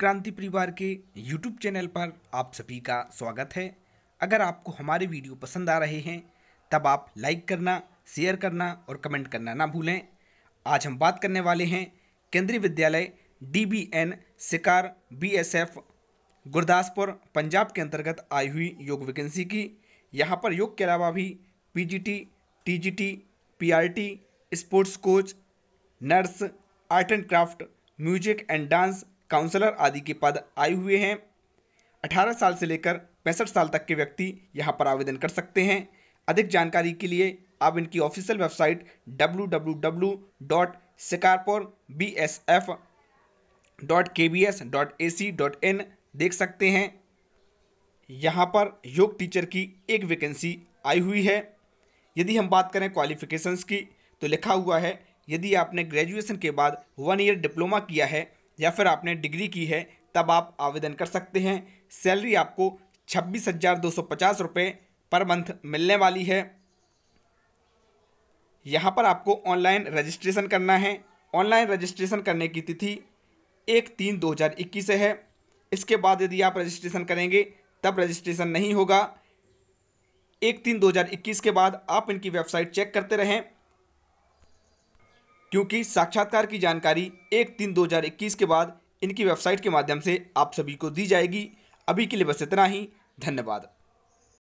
क्रांति परिवार के यूट्यूब चैनल पर आप सभी का स्वागत है अगर आपको हमारे वीडियो पसंद आ रहे हैं तब आप लाइक करना शेयर करना और कमेंट करना ना भूलें आज हम बात करने वाले हैं Kendriya Vidyalaya D B N Shikar B S F Gurdaspur Punjab के अंतर्गत आई हुई योग वैकेंसी की यहाँ पर योग के अलावा भी P G T T G T P R T sports coach nurse art and craft music and dance counsellor आदि के पद आए हुए हैं 18 साल से लेकर पैंसठ साल तक के व्यक्ति यहाँ पर आवेदन कर सकते हैं अधिक जानकारी के लिए आप इनकी official website W W W dot Shikarpur B S F dot K B S dot A C dot in देख सकते हैं यहाँ पर योग टीचर की एक वैकेंसी आई हुई है यदि हम बात करें क्वालिफिकेशंस की तो लिखा हुआ है यदि आपने ग्रेजुएशन के बाद वन ईयर डिप्लोमा किया है या फिर आपने डिग्री की है तब आप आवेदन कर सकते हैं सैलरी आपको छब्बीस हज़ार दो सौ पचास रुपये पर मंथ मिलने वाली है यहाँ पर आपको ऑनलाइन रजिस्ट्रेशन करना है ऑनलाइन रजिस्ट्रेशन करने की तिथि एक तीन दो हज़ार इक्कीस है इसके बाद यदि आप रजिस्ट्रेशन करेंगे तब रजिस्ट्रेशन नहीं होगा एक तीन दो हज़ार इक्कीस के बाद आप इनकी वेबसाइट चेक करते रहें क्योंकि साक्षात्कार की जानकारी एक तीन दो हज़ार इक्कीस के बाद इनकी वेबसाइट के माध्यम से आप सभी को दी जाएगी अभी के लिए बस इतना ही धन्यवाद